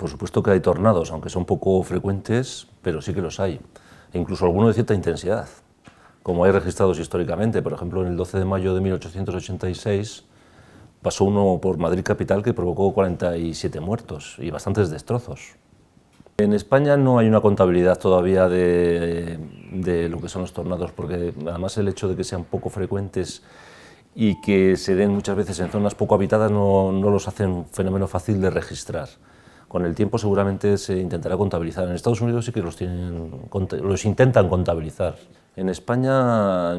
Por supuesto que hay tornados, aunque son poco frecuentes, pero sí que los hay, e incluso algunos de cierta intensidad, como hay registrados históricamente. Por ejemplo, en el 12 de mayo de 1886 pasó uno por Madrid capital que provocó 47 muertos y bastantes destrozos. En España no hay una contabilidad todavía de, lo que son los tornados, porque además el hecho de que sean poco frecuentes y que se den muchas veces en zonas poco habitadas no los hace un fenómeno fácil de registrar con el tiempo seguramente se intentará contabilizar. En Estados Unidos sí que los, tienen, los intentan contabilizar. En España,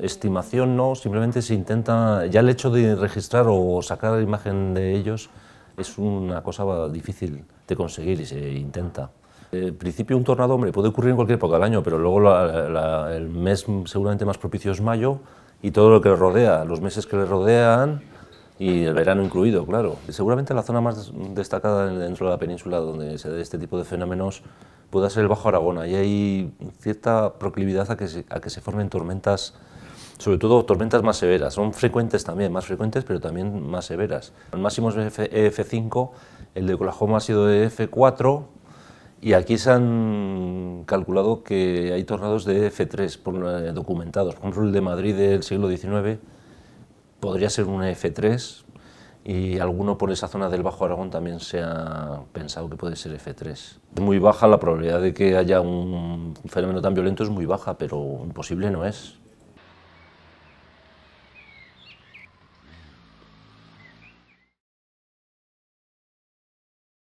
estimación no, simplemente se intenta, ya el hecho de registrar o sacar la imagen de ellos es una cosa difícil de conseguir y se intenta. En eh, principio un tornado, puede ocurrir en cualquier época del año, pero luego el mes seguramente más propicio es mayo y todo lo que le rodea, los meses que le rodean, y el verano incluido, claro. Seguramente la zona más destacada dentro de la península donde se da este tipo de fenómenos pueda ser el Bajo Aragón... y hay cierta proclividad a que se, a que se formen tormentas sobre todo tormentas más severas, son frecuentes también, más frecuentes pero también más severas. El máximo es F, 5 el de Oklahoma ha sido de F4 y aquí se han calculado que hay tornados de F3 eh, documentados, por ejemplo el de Madrid del siglo XIX podría ser una F3 y alguno por esa zona del Bajo Aragón también se ha pensado que puede ser F3. Es muy baja la probabilidad de que haya un fenómeno tan violento, es muy baja, pero imposible no es.